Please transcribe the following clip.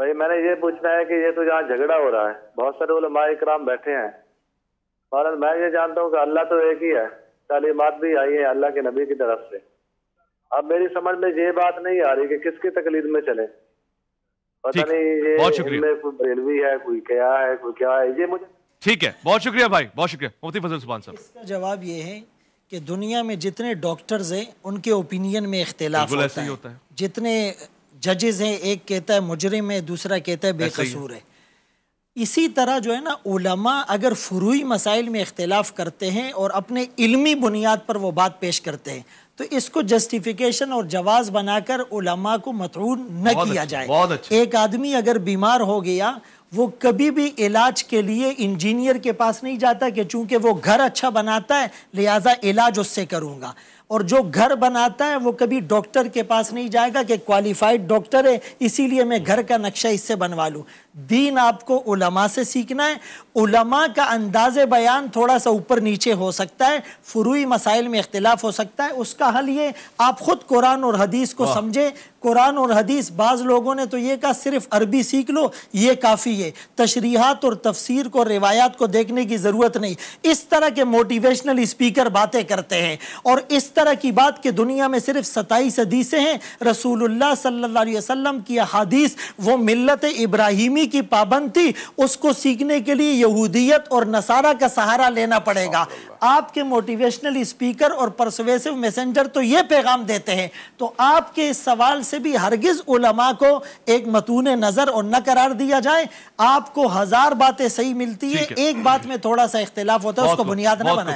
भाई मैंने ये पूछना है कि ये तो यहाँ झगड़ा हो रहा है बहुत सारे माए कराम बैठे हैं और मैं ये जानता हूँ कि अल्लाह तो एक ही है तालीमत भी आई है अल्लाह के नबी की तरफ से अब मेरी समझ में ये बात नहीं आ रही कि किसकी तकलीफ में चले पता नहीं ये में कोई बेलवी है कोई क्या है कोई क्या है ये मुझे ठीक है बहुत शुक्रिया भाई बहुत शुक्रिया मुफ्ती फजल साहब इसका जवाब ये है कि दुनिया में जितने डॉक्टर्स हैं उनके ओपिनियन में इख्तलाफ होता, होता है जितने जजेस हैं एक कहता है मुजरिम है दूसरा कहता है बेकसूर है इसी तरह जो है ना उलमा अगर फ्रूई मसाइल में इख्तलाफ करते हैं और अपने इल्मी बुनियाद पर वो बात पेश करते हैं तो इसको जस्टिफिकेशन और जवाज बनाकर उलमा को मतरून न किया जाए एक आदमी अगर बीमार हो गया वो कभी भी इलाज के लिए इंजीनियर के पास नहीं जाता कि चूंकि वो घर अच्छा बनाता है लिहाजा इलाज उससे करूँगा और जो घर बनाता है वो कभी डॉक्टर के पास नहीं जाएगा कि क्वालिफाइड डॉक्टर है इसीलिए मैं घर का नक्शा इससे बनवा लूँ दीन आपको उलमा से सीखना है उलमा का अंदाज बयान थोड़ा सा ऊपर नीचे हो सकता है फ्रूई मसाइल में इख्तलाफ हो सकता है उसका हल ये आप ख़ुद कुरान और हदीस को समझें कुरान और हदीस बाज़ लोगों ने तो ये कहा सिर्फ अरबी सीख लो ये काफ़ी है तशरीहत और तफसीर को रिवायात को देखने की ज़रूरत नहीं इस तरह के मोटिवेशनल स्पीकर बातें करते हैं और इस तरह की बात कि दुनिया में सिर्फ सताईस हदीसें हैं रसूलुल्लाह सल्लल्लाहु अलैहि वसल्लम की हदीस वो मिल्लत इब्राहिमी की पाबंद थी उसको सीखने के लिए यहूदियत और नसारा का सहारा लेना पड़ेगा आपके मोटिवेशनल स्पीकर और परसवेसिव मैसेंजर तो ये पैगाम देते हैं तो आपके इस सवाल से भी हरगिज़ उलमा को एक मतून नज़र और न करार दिया जाए आपको हज़ार बातें सही मिलती है एक बात में थोड़ा सा इख्तलाफ होता है उसको बुनियाद न बनाए